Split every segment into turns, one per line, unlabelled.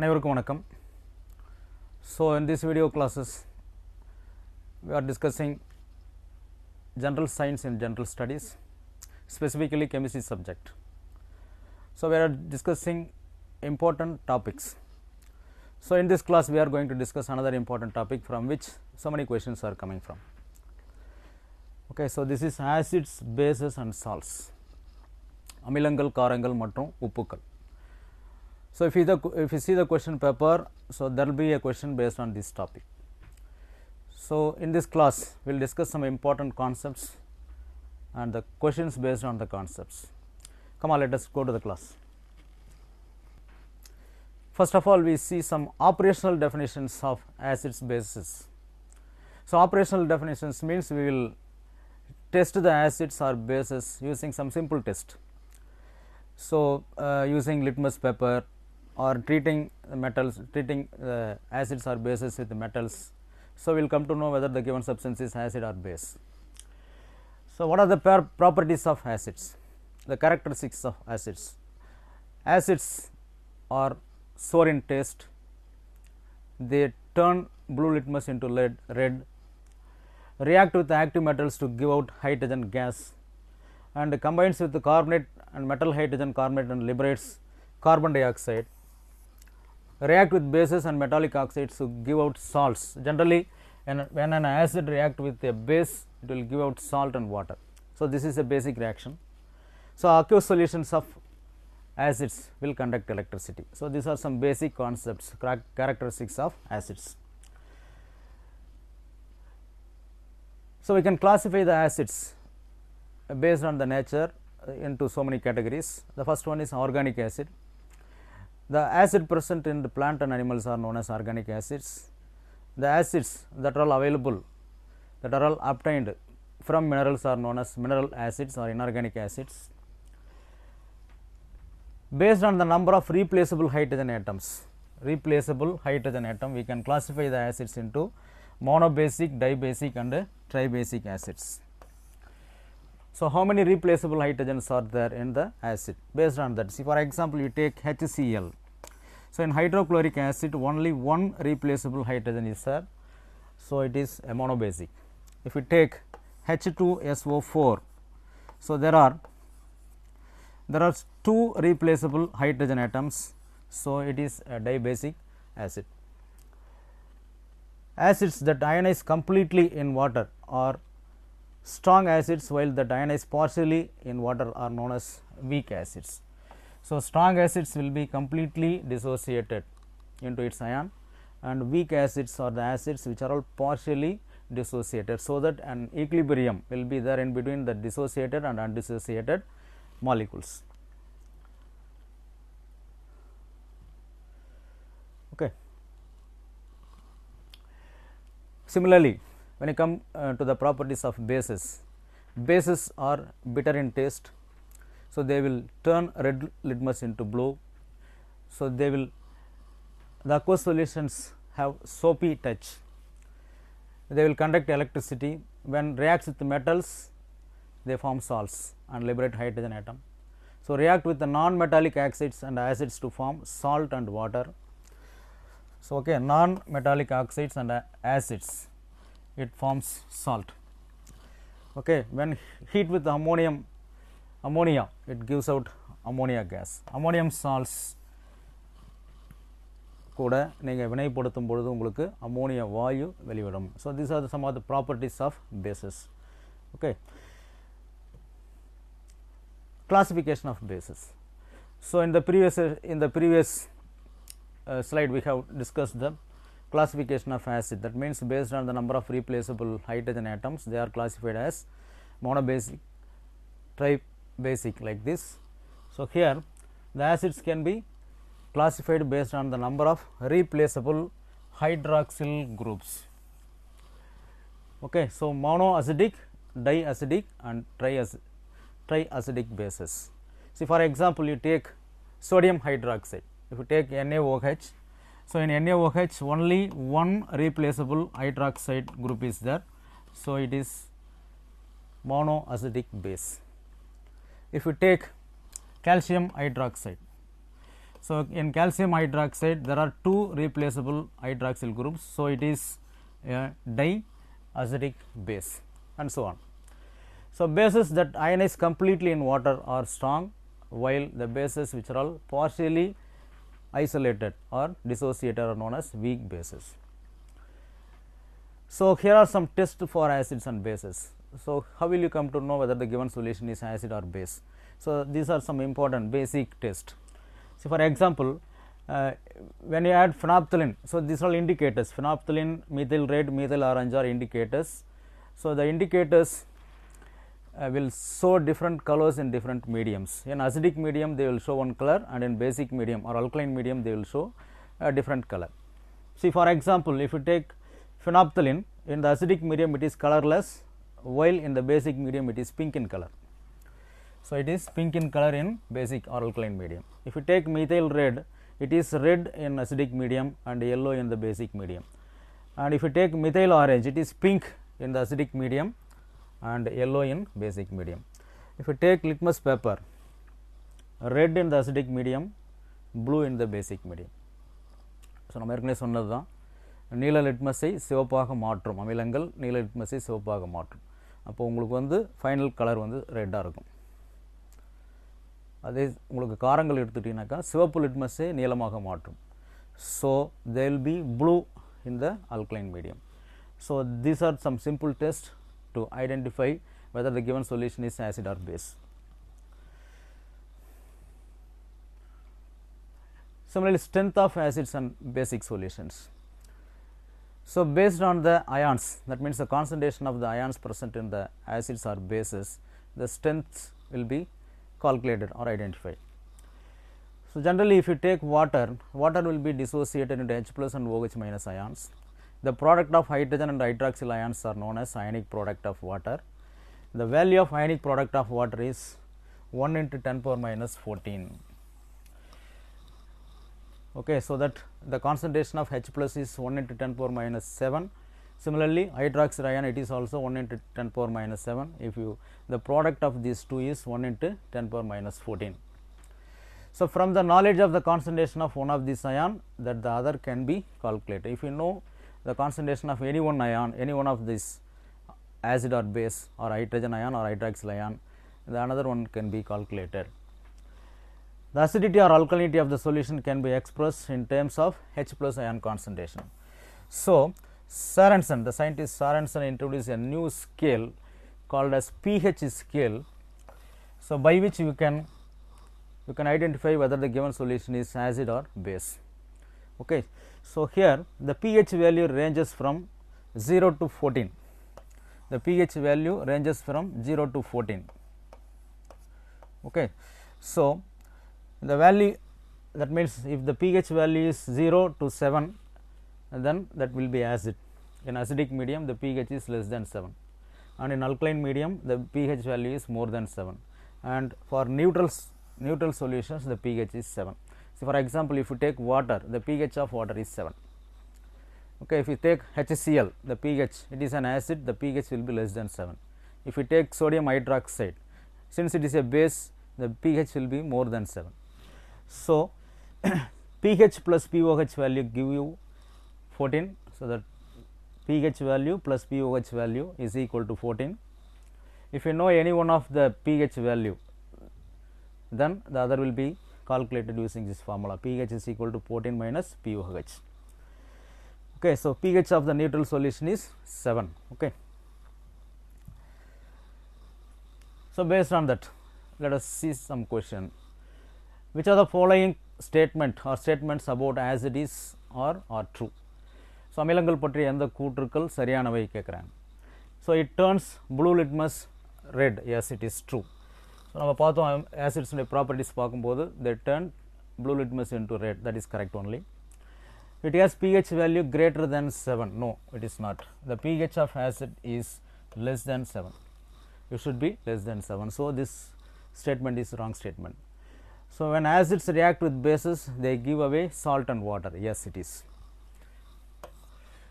அனைவருக்கும் So in this video classes we are discussing general science and general studies specifically chemistry subject. So we are discussing important topics. So in this class we are going to discuss another important topic from which so many questions are coming from. Okay, so this is acids, bases and salts. Amilangal karangal மற்றும் உப்புக்கள் so, if you, the, if you see the question paper, so there will be a question based on this topic. So, in this class we will discuss some important concepts and the questions based on the concepts. Come on let us go to the class. First of all we see some operational definitions of acids bases. So, operational definitions means we will test the acids or bases using some simple test. So, uh, using litmus paper or treating the metals, treating the acids or bases with metals. So, we will come to know whether the given substance is acid or base. So, what are the properties of acids? The characteristics of acids. Acids are sour in taste, they turn blue litmus into lead, red, react with active metals to give out hydrogen gas and combines with the carbonate and metal hydrogen carbonate and liberates carbon dioxide react with bases and metallic oxides to give out salts. Generally, when an acid react with a base, it will give out salt and water. So, this is a basic reaction. So, aqueous solutions of acids will conduct electricity. So, these are some basic concepts characteristics of acids. So, we can classify the acids based on the nature uh, into so many categories. The first one is organic acid, the acid present in the plant and animals are known as organic acids. The acids that are all available that are all obtained from minerals are known as mineral acids or inorganic acids. Based on the number of replaceable hydrogen atoms, replaceable hydrogen atom we can classify the acids into monobasic, dibasic and tribasic acids. So, how many replaceable hydrogens are there in the acid based on that. See for example, you take HCl, so, in hydrochloric acid only one replaceable hydrogen is there. So, it is a monobasic. If we take H2SO4, so there are there are two replaceable hydrogen atoms. So, it is a dibasic acid. Acids that ionize completely in water are strong acids while the ionize partially in water are known as weak acids. So, strong acids will be completely dissociated into its ion and weak acids are the acids which are all partially dissociated. So, that an equilibrium will be there in between the dissociated and undissociated molecules. Okay. Similarly, when you come uh, to the properties of bases, bases are bitter in taste, so, they will turn red litmus into blue. So, they will the aqueous solutions have soapy touch. They will conduct electricity when reacts with metals they form salts and liberate hydrogen atom. So, react with the non-metallic oxides and acids to form salt and water. So, okay, non-metallic oxides and acids it forms salt. Okay, when heat with ammonium ammonia it gives out ammonia gas ammonium salts கூட நீங்கள் வினைப்படுத்தும் பொழுது உங்களுக்கு அமோனியா வாயு வெளிவிடும் of this are some of classification of bases so in the previous in the previous uh, slide we have discussed the classification of acid that means based on the number of replaceable hydrogen atoms they are classified as monobasic tri basic like this. So, here the acids can be classified based on the number of replaceable hydroxyl groups. Okay, so, monoacidic, diacidic and triacidic, bases. See for example, you take sodium hydroxide, if you take NaOH. So, in NaOH only one replaceable hydroxide group is there. So, it is monoacidic base if you take calcium hydroxide. So, in calcium hydroxide there are two replaceable hydroxyl groups. So, it is a diacetic base and so on. So, bases that ionize completely in water are strong while the bases which are all partially isolated or dissociated are known as weak bases. So, here are some tests for acids and bases. So, how will you come to know whether the given solution is acid or base? So, these are some important basic tests. So, for example, uh, when you add phenolphthalein, so these are all indicators phenolphthalein, methyl red, methyl orange are indicators. So, the indicators uh, will show different colors in different mediums. In acidic medium they will show one color and in basic medium or alkaline medium they will show a different color. See for example, if you take phenolphthalein in the acidic medium it is colorless while in the basic medium it is pink in color. So, it is pink in color in basic or alkaline medium. If you take methyl red, it is red in acidic medium and yellow in the basic medium. And if you take methyl orange, it is pink in the acidic medium and yellow in basic medium. If you take litmus paper, red in the acidic medium, blue in the basic medium. So நம்ம ஏற்கனவே that. தான் நீல லிட்மஸை சிவப்பாக மாற்றும் அமிலங்கள் நீல லிட்மஸை சிவப்பாக மாற்றும் அப்போ உங்களுக்கு வந்து ஃபைனல் கலர் வந்து ரெட்டாக இருக்கும் அதே உங்களுக்கு காரங்கள் எடுத்துகிட்டிங்கனாக்கா சிவப்பு லிட்மஸே நீளமாக மாற்றும் so they'll be blue in the alkaline medium so these are some simple test to identify whether the given solution is acid or base similarly strength of acids and basic solutions So, based on the ions that means the concentration of the ions present in the acids or bases the strength will be calculated or identified. So, generally if you take water, water will be dissociated into H plus and OH minus ions. The product of hydrogen and hydroxyl ions are known as ionic product of water. The value of ionic product of water is 1 into 10 power minus 14 okay, so that the concentration of H plus is 1 into 10 power minus 7. Similarly, hydroxyl ion it is also 1 into 10 power minus 7 if you the product of these two is 1 into 10 power minus 14. So, from the knowledge of the concentration of one of these ion that the other can be calculated. If you know the concentration of any one ion any one of these acid or base or hydrogen ion or hydroxyl ion the another one can be calculated. The acidity or alkalinity of the solution can be expressed in terms of H plus ion concentration. So, Sorensen, the scientist Sorensen introduced a new scale called as pH scale. So, by which you can you can identify whether the given solution is acid or base. Okay. So, here the pH value ranges from 0 to 14. The pH value ranges from 0 to 14. Okay. So, the value that means if the pH value is 0 to 7 then that will be acid in acidic medium the pH is less than 7 and in alkaline medium the pH value is more than 7 and for neutrals neutral solutions the pH is 7. So, for example, if you take water the pH of water is 7. Okay, if you take HCl the pH it is an acid the pH will be less than 7. If you take sodium hydroxide since it is a base the pH will be more than 7. So, pH plus POH value give you 14. So, that pH value plus POH value is equal to 14. If you know any one of the pH value, then the other will be calculated using this formula pH is equal to 14 minus POH. Okay, so, pH of the neutral solution is 7. Okay. So, based on that, let us see some question which are the following statement or statements about as it is or are true. சமையலங்கள் பற்றி எந்த கூற்றுக்கள் சரியானவை கேட்குறாங்க so it turns blue litmus red yes it is true so நம்ம பார்த்தோம் ஆசிட்ஸுடைய properties பார்க்கும்போது they turn blue litmus into red that is correct only it has pH value greater than 7. No, it is not. The pH of acid is less than 7. It should be less than 7. So, this statement is wrong statement. So, when acids react with bases they give away salt and water yes it is.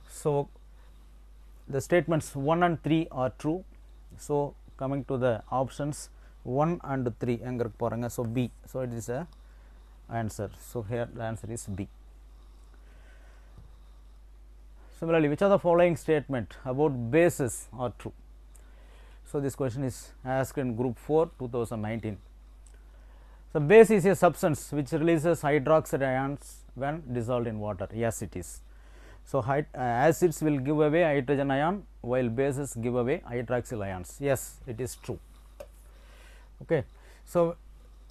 So, the statements 1 and 3 are true. So, coming to the options 1 and 3 எங்க இருக்கு so b so it is a answer so here the answer is b similarly which of the following statement about bases are true so this question is asked in group 4 2019 so, base is a substance which releases hydroxide ions when dissolved in water Yes, it is. So, uh, acids will give away hydrogen ion while bases give away hydroxyl ions yes it is true. Okay. So,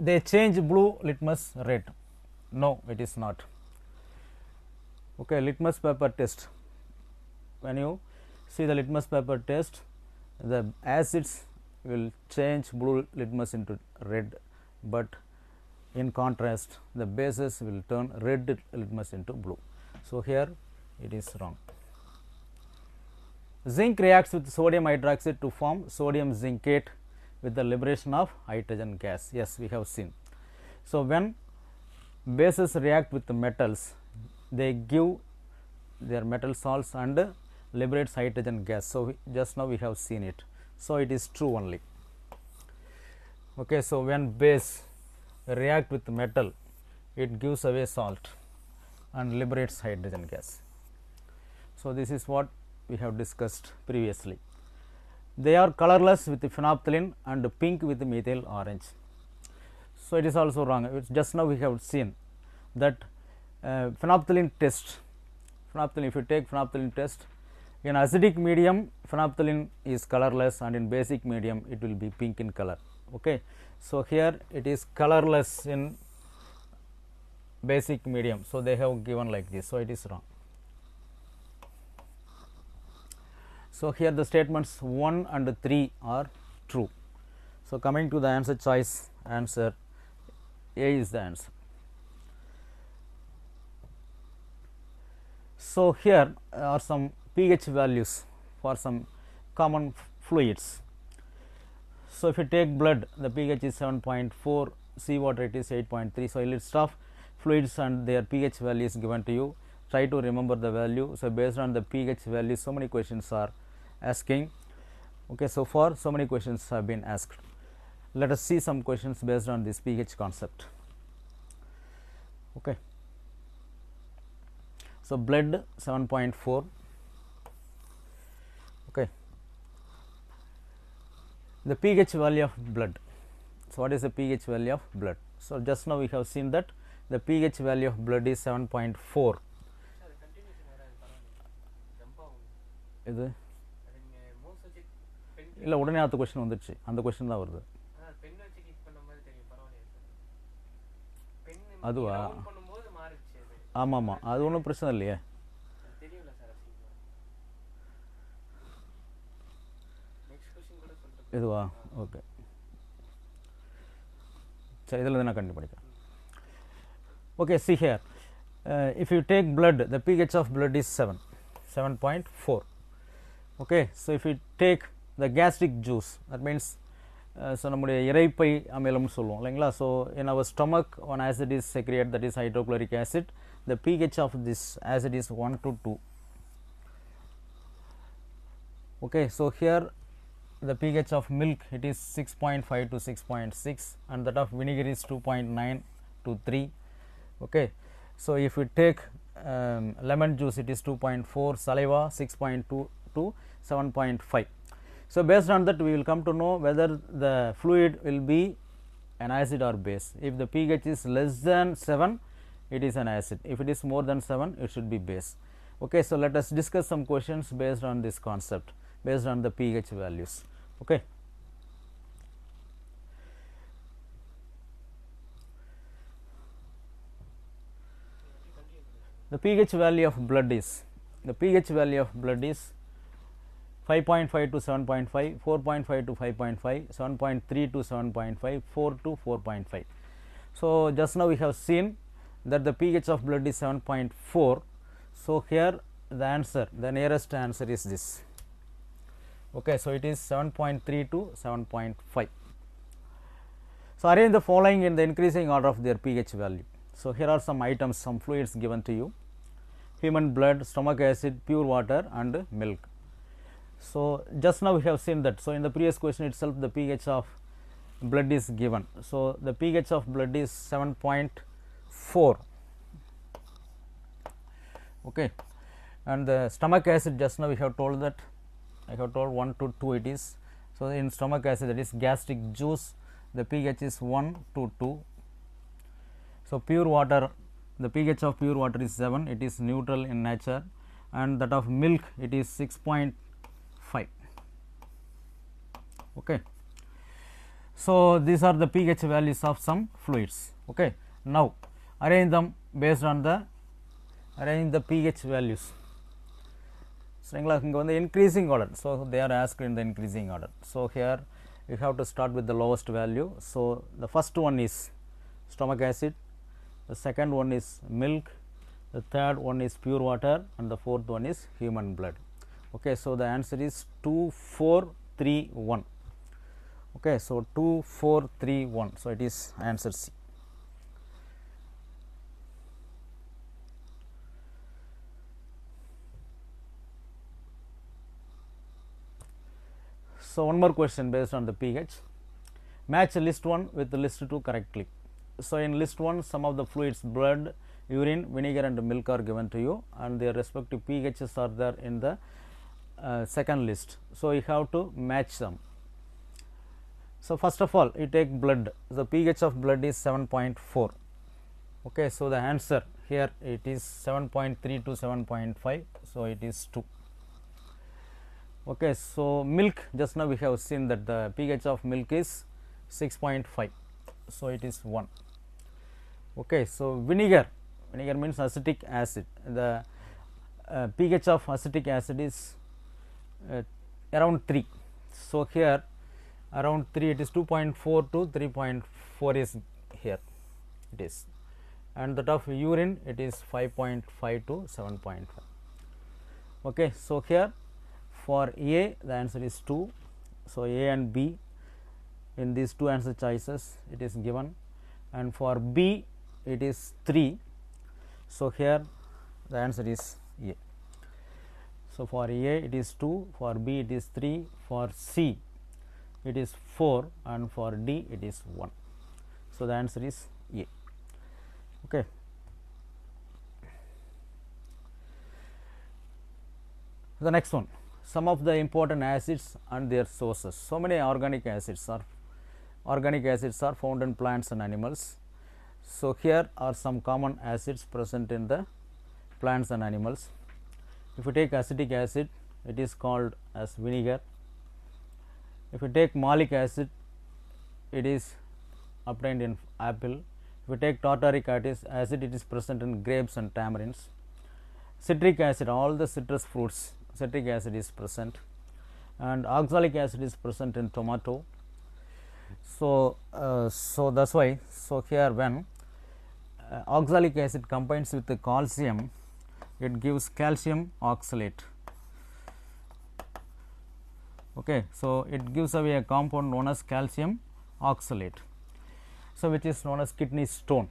they change blue litmus red no it is not. Okay, litmus paper test when you see the litmus paper test the acids will change blue litmus into red, but in contrast the bases will turn red litmus into blue. So, here it is wrong. Zinc reacts with sodium hydroxide to form sodium zincate with the liberation of hydrogen gas. Yes, we have seen. So, when bases react with the metals, they give their metal salts and liberates hydrogen gas. So, just now we have seen it. So, it is true only. Okay, so, when base react with metal it gives away salt and liberates hydrogen gas. So, this is what we have discussed previously. They are colorless with phenolphthalein and pink with methyl orange. So, it is also wrong it's just now we have seen that uh, phenolphthalein test phenolphthalein if you take phenolphthalein test in acidic medium phenolphthalein is colorless and in basic medium it will be pink in color. Okay. So, here it is colorless in basic medium. So, they have given like this. So, it is wrong. So, here the statements 1 and 3 are true. So, coming to the answer choice answer A is the answer. So, here are some pH values for some common fluids. So, if you take blood the pH is 7.4, seawater it is 8.3. So, it is stuff fluids and their pH value is given to you try to remember the value. So, based on the pH value so many questions are asking. Okay, so, far so many questions have been asked. Let us see some questions based on this pH concept. Okay. So, blood 7.4 the pH value of blood. So, what is the pH value of blood? So, just now we have seen that the pH value of blood is 7.4. இது இல்லை உடனே அடுத்த question வந்துடுச்சு அந்த question தான் வருது அதுவா ஆமாம் ஆமாம் அது ஒன்றும் பிரச்சனை இல்லையே இதுவா ஓகே சரி இதில் தான் கண்டுபிடிக்கிறேன் okay see here if you take blood the pH of blood is 7 7.4 okay so if you take the gastric juice that means uh, so நம்முடைய இறைப்பை அமிலம்னு சொல்லுவோம் இல்லைங்களா so in our stomach one acid is secreted that is hydrochloric acid the pH of this acid is one to two okay so here the pH of milk it is 6.5 to 6.6 .6 and that of vinegar is 2.9 to 3. Okay. So, if we take um, lemon juice it is 2.4, saliva 6.2 to 7.5. So, based on that we will come to know whether the fluid will be an acid or base. If the pH is less than 7 it is an acid, if it is more than 7 it should be base. Okay, so, let us discuss some questions based on this concept based on the pH values. Okay. The pH value of blood is the pH value of blood is 5.5 to 7.5, 4.5 to 5.5, 7.3 to 7.5, 4 to 4.5. So, just now we have seen that the pH of blood is 7.4. So, here the answer, the nearest answer is this okay so it is 7.3 to 7.5 so arrange the following in the increasing order of their ph value so here are some items some fluids given to you human blood stomach acid pure water and milk so just now we have seen that so in the previous question itself the ph of blood is given so the ph of blood is 7.4 okay and the stomach acid just now we have told that I I told 1 to 2 it is. So, in stomach acid that is gastric juice the pH is 1 to 2. So, pure water the pH of pure water is 7 it is neutral in nature and that of milk it is 6.5. Okay. So, these are the pH values of some fluids. Okay. Now, arrange them based on the arrange the pH values increasing order. So, they are asked in the increasing order. So, here you have to start with the lowest value. So, the first one is stomach acid, the second one is milk, the third one is pure water and the fourth one is human blood. Okay, so, the answer is 2, 4, 3, 1. Okay, so, 2, 4, 3, 1. So, it is answer C. So, one more question based on the pH. Match list 1 with list 2 correctly. So, in list 1 some of the fluids blood, urine, vinegar and milk are given to you and their respective pHs are there in the uh, second list. So, you have to match them. So, first of all you take blood, the pH of blood is 7.4. Okay, so, the answer here it is 7.3 to 7.5. So, it is 2 okay so milk just now we have seen that the ph of milk is 6.5 so it is 1 okay so vinegar vinegar means acetic acid the uh, ph of acetic acid is uh, around 3 so here around 3 it is 2.4 to 3.4 is here it is and that of urine it is 5.5 to 7.5 okay so here for A, the answer is 2. So, A and B in these two answer choices it is given and for B it is 3. So, here the answer is A. So, for A it is 2, for B it is 3, for C it is 4 and for D it is 1. So, the answer is A. Okay. The next one some of the important acids and their sources. So many organic acids are organic acids are found in plants and animals. So, here are some common acids present in the plants and animals. If you take acetic acid, it is called as vinegar. If you take malic acid, it is obtained in apple. If you take tartaric acid, it is present in grapes and tamarinds. Citric acid, all the citrus fruits acetic acid is present and oxalic acid is present in tomato. So, uh, so that is why, so here when uh, oxalic acid combines with the calcium, it gives calcium oxalate. Okay. So, it gives away a compound known as calcium oxalate, so which is known as kidney stone.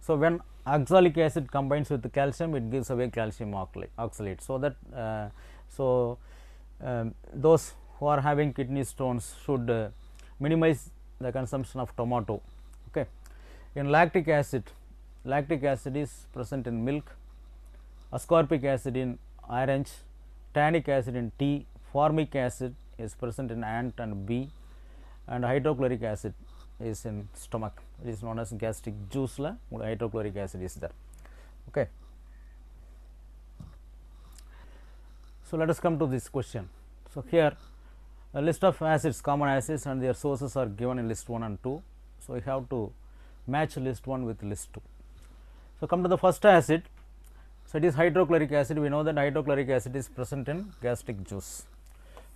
So, when oxalic acid combines with the calcium it gives away calcium oxalate. So, that uh, so um, those who are having kidney stones should uh, minimize the consumption of tomato. Okay. In lactic acid, lactic acid is present in milk, ascorbic acid in orange, tannic acid in tea, formic acid is present in ant and bee and hydrochloric acid is in stomach it is known as gastric juice la hydrochloric acid is there okay so let us come to this question so here a list of acids common acids and their sources are given in list 1 and 2 so we have to match list 1 with list 2 so come to the first acid so it is hydrochloric acid we know that hydrochloric acid is present in gastric juice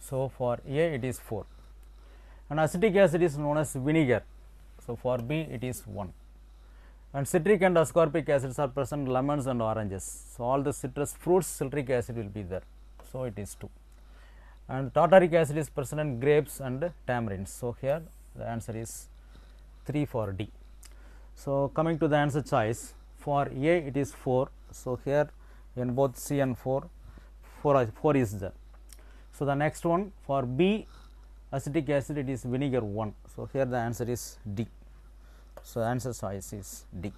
so for a it is 4 and acetic acid is known as vinegar so, for B it is 1 and citric and ascorbic acids are present lemons and oranges. So, all the citrus fruits citric acid will be there. So, it is 2 and tartaric acid is present in grapes and tamarinds. So, here the answer is 3 for D. So, coming to the answer choice for A it is 4. So, here in both C and 4, 4, 4 is there. So, the next one for B acetic acid it is vinegar 1. So, here the answer is D. So, answer choice is D.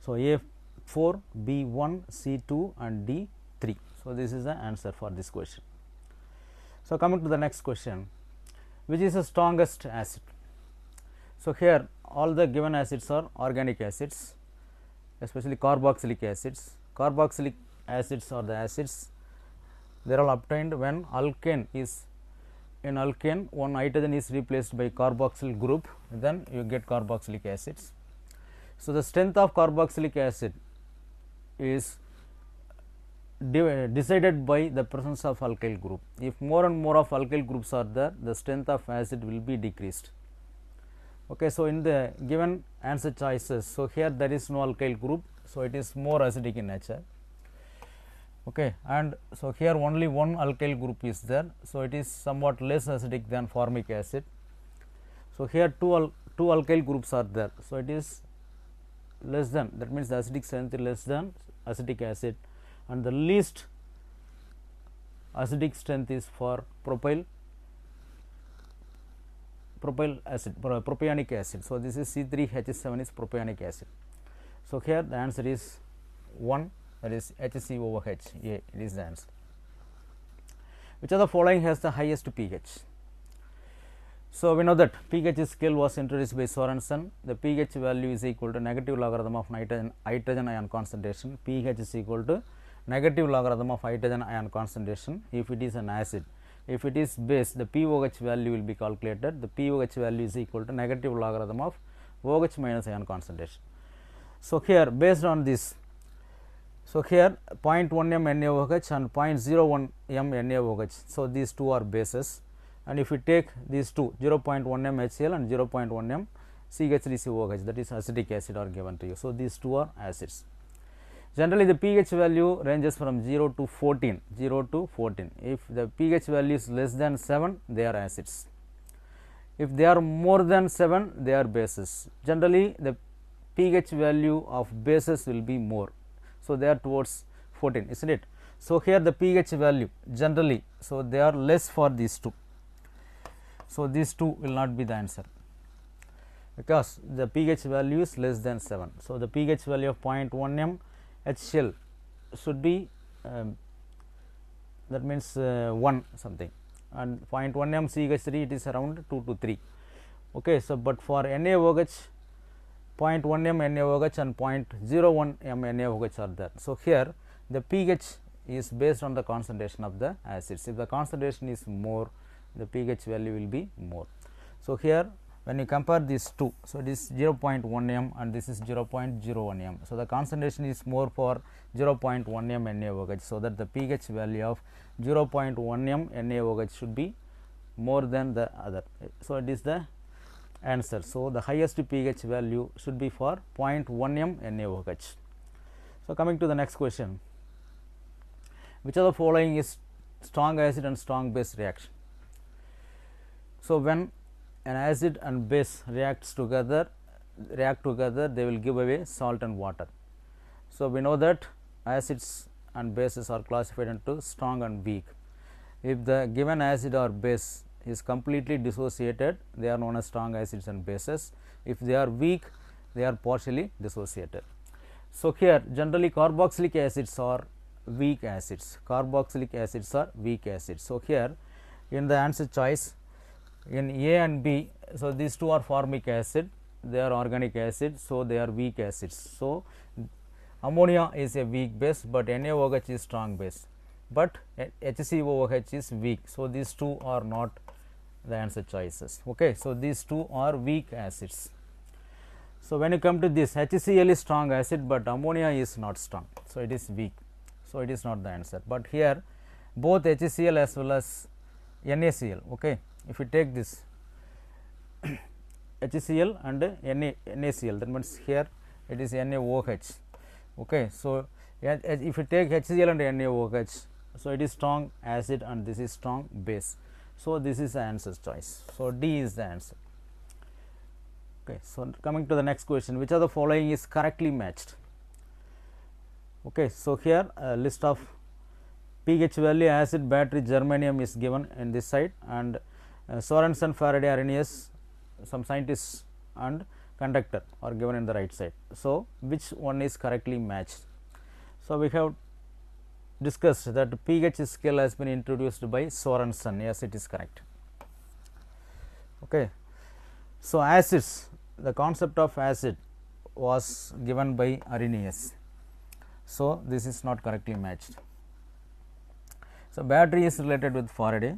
So, A 4, B 1, C 2 and D 3. So, this is the answer for this question. So, coming to the next question which is the strongest acid. So, here all the given acids are organic acids especially carboxylic acids. Carboxylic acids are the acids they are all obtained when alkane is in alkane one hydrogen is replaced by carboxyl group then you get carboxylic acids. So, the strength of carboxylic acid is decided by the presence of alkyl group. If more and more of alkyl groups are there the strength of acid will be decreased. Okay, so, in the given answer choices, so here there is no alkyl group. So, it is more acidic in nature okay and so here only one alkyl group is there so it is somewhat less acidic than formic acid so here two al two alkyl groups are there so it is less than that means the acidic strength is less than acetic acid and the least acidic strength is for propyl propyl acid propionic acid so this is c3h7 is propionic acid so here the answer is 1 that is HC over H. Yeah, it is the answer. Which of the following has the highest pH? So, we know that pH scale was introduced by Sorensen. The pH value is equal to negative logarithm of nitrogen, hydrogen ion concentration. pH is equal to negative logarithm of hydrogen ion concentration if it is an acid. If it is base, the POH value will be calculated. The POH value is equal to negative logarithm of OH minus ion concentration. So, here based on this so, here 0.1 m NaOH and 0.01 m NaOH. So, these two are bases and if we take these two 0.1 m HCl and 0.1 m CH3COH that is acetic acid are given to you. So, these two are acids. Generally, the pH value ranges from 0 to 14, 0 to 14. If the pH value is less than 7, they are acids. If they are more than 7, they are bases. Generally, the pH value of bases will be more so, they are towards 14 is not it. So, here the pH value generally, so they are less for these two. So, these two will not be the answer because the pH value is less than 7. So, the pH value of 0.1 m HCl should be um, that means uh, 1 something and 0.1 m CH3 it is around 2 to 3. Okay, so, but for NaOH 0.1 m NaOH and 0.01 m NaOH are there. So, here the pH is based on the concentration of the acids. If the concentration is more, the pH value will be more. So, here when you compare these two, so it is 0.1 m and this is 0.01 m. So, the concentration is more for 0.1 m NaOH. So, that the pH value of 0.1 m NaOH should be more than the other. So, it is the answer. So, the highest pH value should be for 0.1 m NaOH. So, coming to the next question, which of the following is strong acid and strong base reaction? So, when an acid and base reacts together, react together, they will give away salt and water. So, we know that acids and bases are classified into strong and weak. If the given acid or base is completely dissociated they are known as strong acids and bases if they are weak they are partially dissociated. So, here generally carboxylic acids are weak acids carboxylic acids are weak acids. So, here in the answer choice in A and B so these two are formic acid they are organic acid so they are weak acids. So, ammonia is a weak base, but NaOH is strong base, but HCOOH is weak. So, these two are not the answer choices. Okay. So, these two are weak acids. So, when you come to this HCl is strong acid, but ammonia is not strong. So, it is weak. So, it is not the answer, but here both HCl as well as NaCl. Okay. If you take this HCl and NaCl that means here it is NaOH. Okay. So, if you take HCl and NaOH, so it is strong acid and this is strong base. So, this is the answer choice. So, D is the answer. Okay, so coming to the next question, which of the following is correctly matched? Okay, so here a list of pH value, acid, battery, germanium is given in this side and uh, Sorensen, Faraday, RNS, some scientists and conductor are given in the right side. So, which one is correctly matched? So, we have discussed that pH scale has been introduced by Sorensen. Yes, it is correct. Okay. So, acids, the concept of acid was given by Arrhenius. So, this is not correctly matched. So, battery is related with Faraday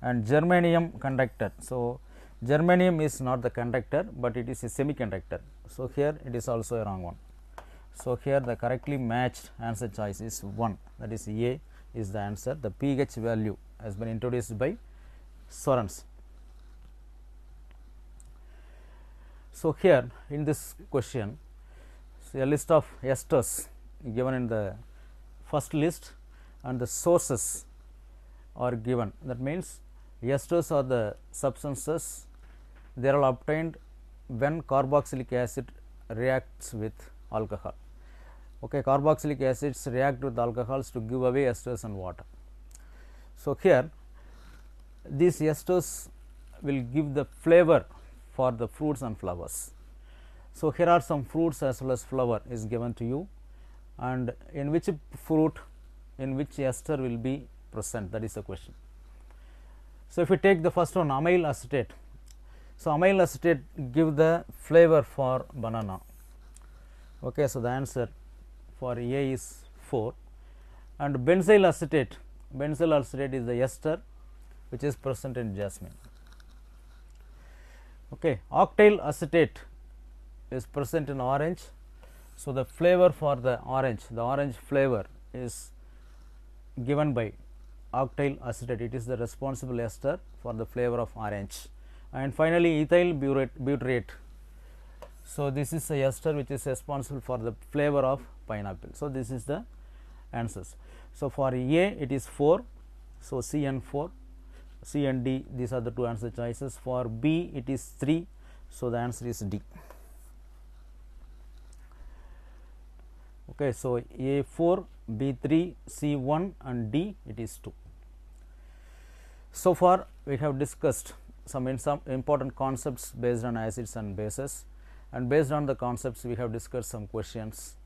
and germanium conductor. So, germanium is not the conductor, but it is a semiconductor. So, here it is also a wrong one. So, here the correctly matched answer choice is 1 that is A is the answer the pH value has been introduced by Sorens. So, here in this question so a list of esters given in the first list and the sources are given that means esters are the substances they are all obtained when carboxylic acid reacts with alcohol. Okay, carboxylic acids react with alcohols to give away esters and water. So, here these esters will give the flavor for the fruits and flowers. So, here are some fruits as well as flower is given to you and in which fruit in which ester will be present that is the question. So, if we take the first one amyl acetate. So, amyl acetate give the flavor for banana. Okay, so, the answer for A is 4 and benzyl acetate, benzyl acetate is the ester which is present in jasmine. Okay. Octyl acetate is present in orange. So, the flavor for the orange, the orange flavor is given by octyl acetate, it is the responsible ester for the flavor of orange. And finally, ethyl butyrate. So, this is a ester which is responsible for the flavor of pineapple. So, this is the answers. So, for A it is 4. So, C and 4, C and D these are the two answer choices. For B it is 3. So, the answer is D. Okay, so, A 4, B 3, C 1 and D it is 2. So far we have discussed some important concepts based on acids and bases and based on the concepts we have discussed some questions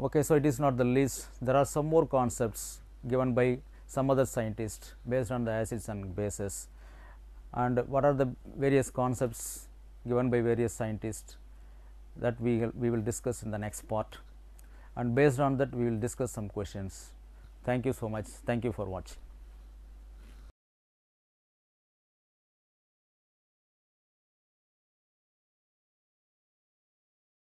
Okay, so, it is not the least there are some more concepts given by some other scientists based on the acids and bases and what are the various concepts given by various scientists that we we will discuss in the next part and based on that we will discuss some questions. Thank you so much. Thank you for watching.